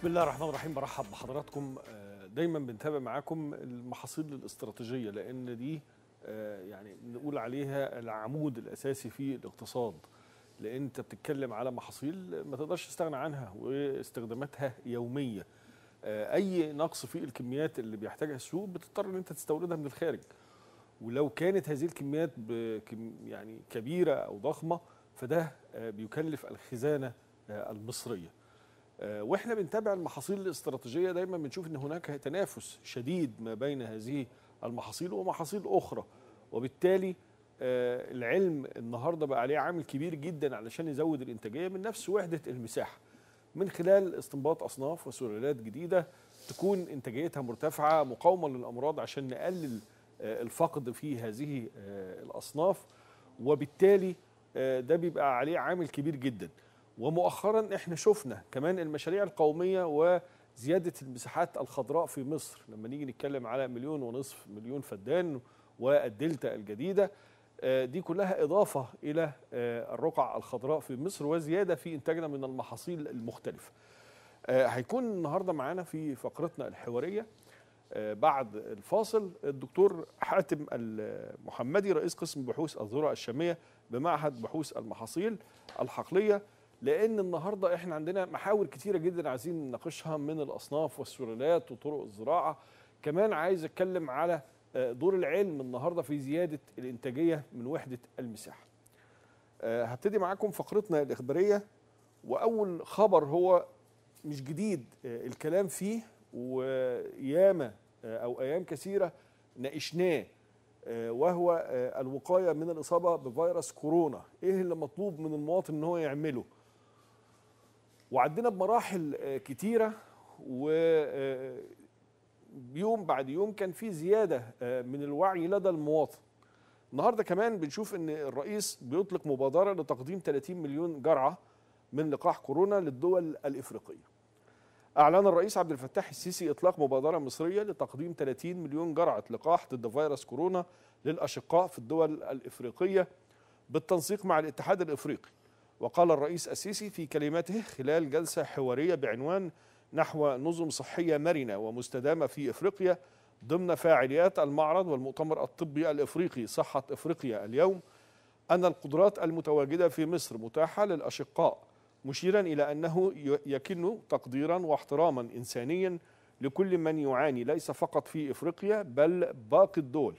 بسم الله الرحمن الرحيم برحب بحضراتكم آه، دايما بنتابع معاكم المحاصيل الاستراتيجيه لان دي آه، يعني نقول عليها العمود الاساسي في الاقتصاد لان انت بتتكلم على محاصيل ما تقدرش تستغنى عنها واستخداماتها يوميه آه، اي نقص في الكميات اللي بيحتاجها السوق بتضطر ان انت تستوردها من الخارج ولو كانت هذه الكميات يعني كبيره او ضخمه فده بيكلف الخزانه المصريه آه، واحنا بنتابع المحاصيل الاستراتيجيه دايما بنشوف ان هناك تنافس شديد ما بين هذه المحاصيل ومحاصيل اخرى وبالتالي آه، العلم النهارده بقى عليه عامل كبير جدا علشان يزود الانتاجيه من نفس وحده المساحه من خلال استنباط اصناف وسلالات جديده تكون انتاجيتها مرتفعه مقاومه للامراض عشان نقلل آه، الفقد في هذه الاصناف وبالتالي ده بيبقى عليه عامل كبير جدا ومؤخرا احنا شفنا كمان المشاريع القوميه وزياده المساحات الخضراء في مصر لما نيجي نتكلم على مليون ونصف مليون فدان والدلتا الجديده آه، دي كلها اضافه الى آه، الرقع الخضراء في مصر وزياده في انتاجنا من المحاصيل المختلفه. آه، هيكون النهارده معانا في فقرتنا الحواريه بعد الفاصل الدكتور حاتم المحمدي رئيس قسم بحوث الذره الشاميه بمعهد بحوث المحاصيل الحقليه لان النهارده احنا عندنا محاور كتيره جدا عايزين نناقشها من الاصناف والسلالات وطرق الزراعه كمان عايز اتكلم على آه، دور العلم النهارده في زياده الانتاجيه من وحده المساحه آه، هبتدي معاكم فقرتنا الاخباريه واول خبر هو مش جديد آه، الكلام فيه وياما او ايام كثيره ناقشناه وهو الوقايه من الاصابه بفيروس كورونا ايه اللي مطلوب من المواطن ان هو يعمله وعدينا بمراحل آه، كتيره ويوم آه، بعد يوم كان في زياده آه، من الوعي لدى المواطن النهارده كمان بنشوف ان الرئيس بيطلق مبادره لتقديم 30 مليون جرعه من لقاح كورونا للدول الافريقيه أعلن الرئيس عبد الفتاح السيسي إطلاق مبادرة مصرية لتقديم 30 مليون جرعة لقاح ضد فيروس كورونا للأشقاء في الدول الإفريقية بالتنسيق مع الاتحاد الإفريقي وقال الرئيس السيسي في كلمته خلال جلسة حوارية بعنوان نحو نظم صحية مرنة ومستدامة في إفريقيا ضمن فاعليات المعرض والمؤتمر الطبي الإفريقي صحة إفريقيا اليوم أن القدرات المتواجدة في مصر متاحة للأشقاء مشيرا إلى أنه يكن تقديرا واحتراما إنسانيا لكل من يعاني ليس فقط في إفريقيا بل باقي الدول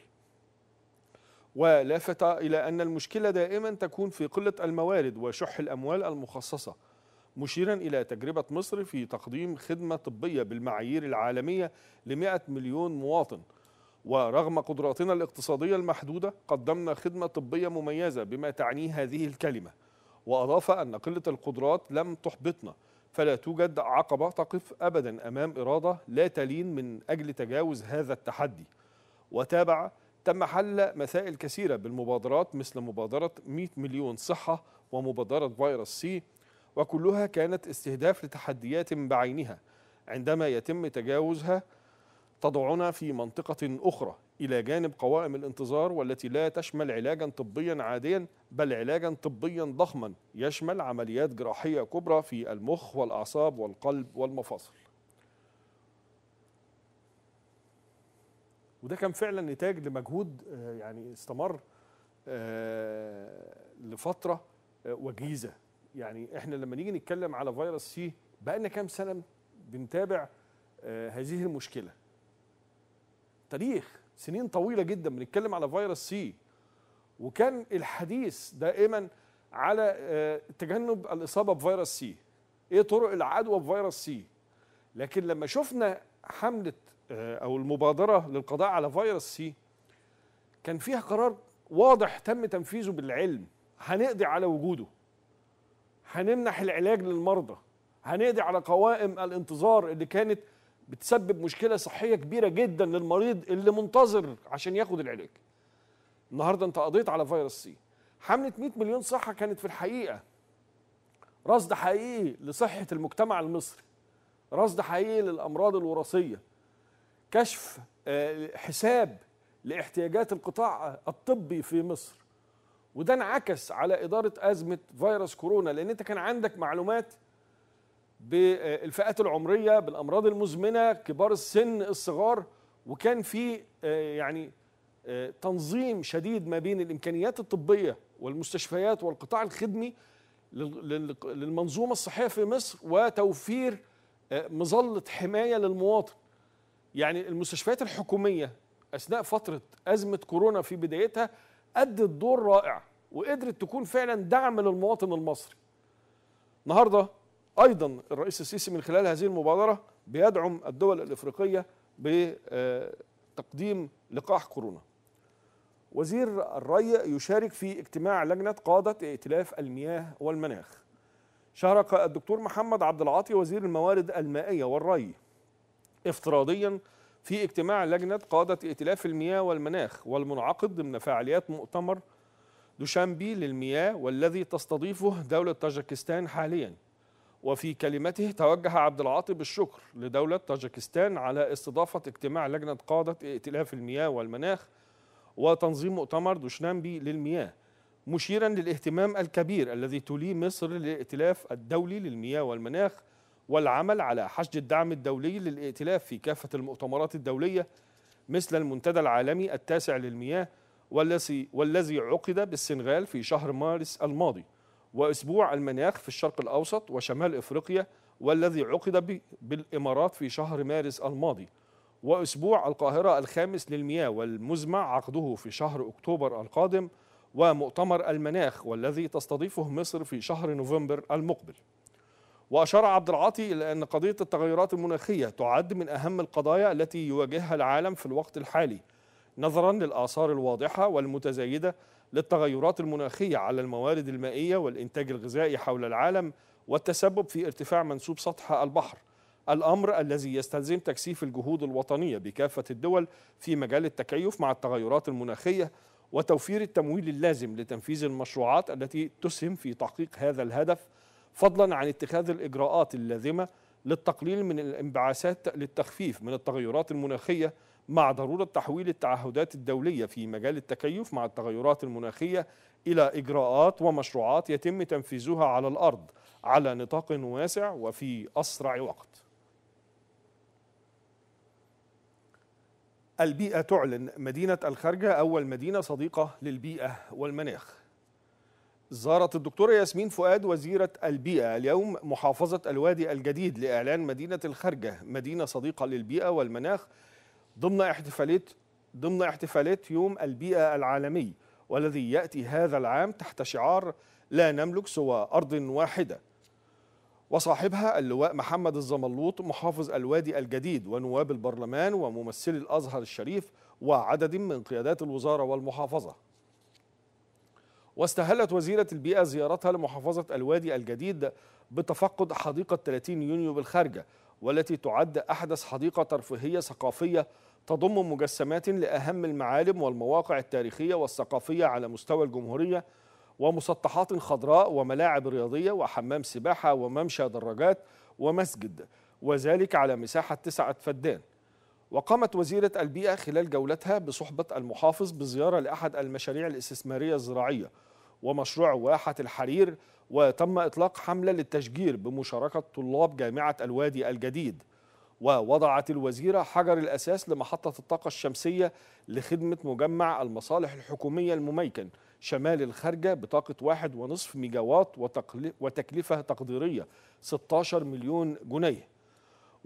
ولافت إلى أن المشكلة دائما تكون في قلة الموارد وشح الأموال المخصصة مشيرا إلى تجربة مصر في تقديم خدمة طبية بالمعايير العالمية لمئة مليون مواطن ورغم قدراتنا الاقتصادية المحدودة قدمنا خدمة طبية مميزة بما تعنيه هذه الكلمة وأضاف أن قلة القدرات لم تحبطنا فلا توجد عقبة تقف أبدا أمام إرادة لا تلين من أجل تجاوز هذا التحدي وتابع تم حل مسائل كثيرة بالمبادرات مثل مبادرة 100 مليون صحة ومبادرة فيروس سي وكلها كانت استهداف لتحديات بعينها عندما يتم تجاوزها تضعنا في منطقة أخرى إلى جانب قوائم الانتظار والتي لا تشمل علاجا طبيا عاديا بل علاجا طبيا ضخما يشمل عمليات جراحية كبرى في المخ والأعصاب والقلب والمفاصل وده كان فعلا نتاج لمجهود آه، يعني استمر آه، لفتره آه، وجيزه يعني احنا لما نيجي نتكلم على فيروس سي بقى لنا كام سنه بنتابع هذه المشكله تاريخ سنين طويله جدا بنتكلم على فيروس سي وكان الحديث دائما على تجنب الاصابه بفيروس سي ايه طرق العدوى بفيروس سي لكن لما شفنا حمله آه، او المبادره للقضاء على فيروس سي كان فيها قرار واضح تم تنفيذه بالعلم هنقضي على وجوده هنمنح العلاج للمرضى هنقضي على قوائم الانتظار اللي كانت بتسبب مشكله صحيه كبيره جدا للمريض اللي منتظر عشان ياخد العلاج النهارده انت قضيت على فيروس سي حمله 100 مليون صحه كانت في الحقيقه رصد حقيقي لصحه المجتمع المصري رصد حقيقي للامراض الوراثيه كشف آه، حساب لاحتياجات القطاع الطبي في مصر وده انعكس على إدارة أزمة فيروس كورونا لأن أنت كان عندك معلومات بالفئات العمرية بالأمراض المزمنة كبار السن الصغار وكان في آه، يعني آه، تنظيم شديد ما بين الإمكانيات الطبية والمستشفيات والقطاع الخدمي للمنظومة الصحية في مصر وتوفير مظلة حماية للمواطن يعني المستشفيات الحكوميه اثناء فتره ازمه كورونا في بدايتها ادت دور رائع وقدرت تكون فعلا دعم للمواطن المصري. النهارده ايضا الرئيس السيسي من خلال هذه المبادره بيدعم الدول الافريقيه بتقديم لقاح كورونا. وزير الري يشارك في اجتماع لجنه قاده ائتلاف المياه والمناخ. شارك الدكتور محمد عبد العاطي وزير الموارد المائيه والري افتراضيا في اجتماع لجنة قادة ائتلاف المياه والمناخ والمنعقد ضمن فعاليات مؤتمر دوشامبي للمياه والذي تستضيفه دولة طاجكستان حاليا وفي كلمته توجه عبد العاطي بالشكر لدولة طاجكستان على استضافة اجتماع لجنة قادة ائتلاف المياه والمناخ وتنظيم مؤتمر دوشنامبي للمياه مشيرا للاهتمام الكبير الذي توليه مصر للائتلاف الدولي للمياه والمناخ والعمل على حشد الدعم الدولي للائتلاف في كافة المؤتمرات الدولية مثل المنتدى العالمي التاسع للمياه والذي والذي عقد بالسنغال في شهر مارس الماضي واسبوع المناخ في الشرق الاوسط وشمال افريقيا والذي عقد بالامارات في شهر مارس الماضي واسبوع القاهره الخامس للمياه والمزمع عقده في شهر اكتوبر القادم ومؤتمر المناخ والذي تستضيفه مصر في شهر نوفمبر المقبل وأشار عبد العاطي إلى أن قضية التغيرات المناخية تعد من أهم القضايا التي يواجهها العالم في الوقت الحالي نظرا للآثار الواضحة والمتزايدة للتغيرات المناخية على الموارد المائية والإنتاج الغذائي حول العالم والتسبب في ارتفاع منسوب سطح البحر الأمر الذي يستلزم تكثيف الجهود الوطنية بكافة الدول في مجال التكيف مع التغيرات المناخية وتوفير التمويل اللازم لتنفيذ المشروعات التي تسهم في تحقيق هذا الهدف فضلا عن اتخاذ الإجراءات اللازمة للتقليل من الانبعاثات للتخفيف من التغيرات المناخية مع ضرورة تحويل التعهدات الدولية في مجال التكيف مع التغيرات المناخية إلى إجراءات ومشروعات يتم تنفيذها على الأرض على نطاق واسع وفي أسرع وقت البيئة تعلن مدينة الخارجة أول مدينة صديقة للبيئة والمناخ زارت الدكتورة ياسمين فؤاد وزيرة البيئة اليوم محافظة الوادي الجديد لإعلان مدينة الخرجة مدينة صديقة للبيئة والمناخ ضمن احتفالات ضمن احتفالات يوم البيئة العالمي والذي يأتي هذا العام تحت شعار لا نملك سوى أرض واحدة وصاحبها اللواء محمد الزملوط محافظ الوادي الجديد ونواب البرلمان وممثلي الأزهر الشريف وعدد من قيادات الوزارة والمحافظة واستهلت وزيرة البيئة زيارتها لمحافظة الوادي الجديد بتفقد حديقة 30 يونيو بالخارجة والتي تعد أحدث حديقة ترفيهية ثقافية تضم مجسمات لأهم المعالم والمواقع التاريخية والثقافية على مستوى الجمهورية ومسطحات خضراء وملاعب رياضية وحمام سباحة وممشى دراجات ومسجد وذلك على مساحة تسعة فدان وقامت وزيرة البيئة خلال جولتها بصحبة المحافظ بزيارة لأحد المشاريع الاستثمارية الزراعية ومشروع واحة الحرير وتم إطلاق حملة للتشجير بمشاركة طلاب جامعة الوادي الجديد ووضعت الوزيرة حجر الأساس لمحطة الطاقة الشمسية لخدمة مجمع المصالح الحكومية المميكن شمال الخارجة بطاقة واحد ونصف ميجاوات وتكلفة تقديرية 16 مليون جنيه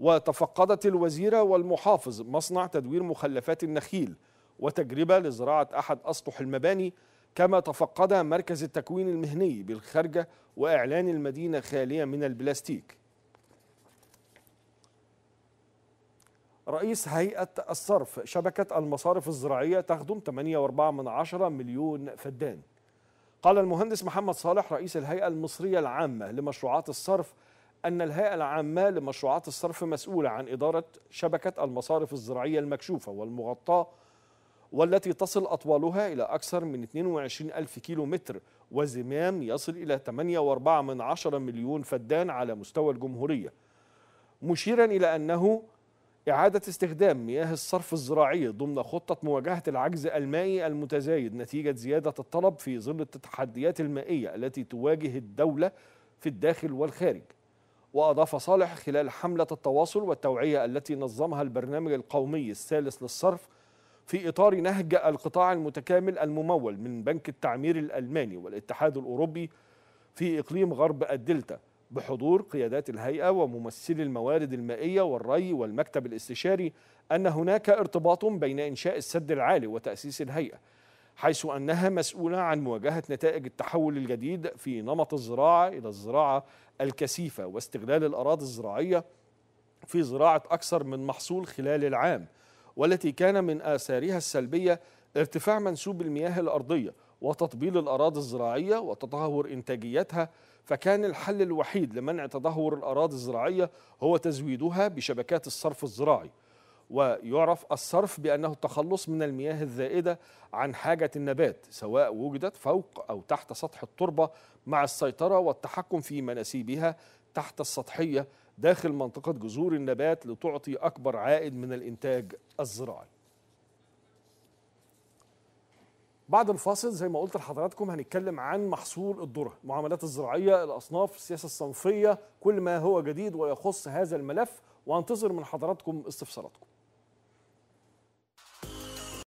وتفقدت الوزيرة والمحافظ مصنع تدوير مخلفات النخيل وتجربة لزراعة أحد أسطح المباني كما تفقد مركز التكوين المهني بالخارجة وإعلان المدينة خالية من البلاستيك رئيس هيئة الصرف شبكة المصارف الزراعية تخدم 8.4 مليون فدان قال المهندس محمد صالح رئيس الهيئة المصرية العامة لمشروعات الصرف أن الهيئة العامة لمشروعات الصرف مسؤولة عن إدارة شبكة المصارف الزراعية المكشوفة والمغطاة والتي تصل أطوالها إلى أكثر من 22 ألف كيلو متر وزمام يصل إلى 8.4 مليون فدان على مستوى الجمهورية مشيرا إلى أنه إعادة استخدام مياه الصرف الزراعي ضمن خطة مواجهة العجز المائي المتزايد نتيجة زيادة الطلب في ظل التحديات المائية التي تواجه الدولة في الداخل والخارج وأضاف صالح خلال حملة التواصل والتوعية التي نظمها البرنامج القومي الثالث للصرف في إطار نهج القطاع المتكامل الممول من بنك التعمير الألماني والاتحاد الأوروبي في إقليم غرب الدلتا بحضور قيادات الهيئة وممثلي الموارد المائية والري والمكتب الاستشاري أن هناك ارتباط بين إنشاء السد العالي وتأسيس الهيئة حيث أنها مسؤولة عن مواجهة نتائج التحول الجديد في نمط الزراعة إلى الزراعة الكثيفة واستغلال الأراضي الزراعية في زراعة أكثر من محصول خلال العام والتي كان من آثارها السلبية ارتفاع منسوب المياه الأرضية وتطبيل الأراضي الزراعية وتدهور إنتاجيتها فكان الحل الوحيد لمنع تدهور الأراضي الزراعية هو تزويدها بشبكات الصرف الزراعي ويعرف الصرف بأنه التخلص من المياه الزائدة عن حاجة النبات سواء وجدت فوق أو تحت سطح التربة مع السيطرة والتحكم في مناسيبها تحت السطحية داخل منطقة جذور النبات لتعطي أكبر عائد من الإنتاج الزراعي بعد الفاصل زي ما قلت لحضراتكم هنتكلم عن محصول الذره، المعاملات الزراعيه، الاصناف، السياسه الصنفيه، كل ما هو جديد ويخص هذا الملف وانتظر من حضراتكم استفساراتكم.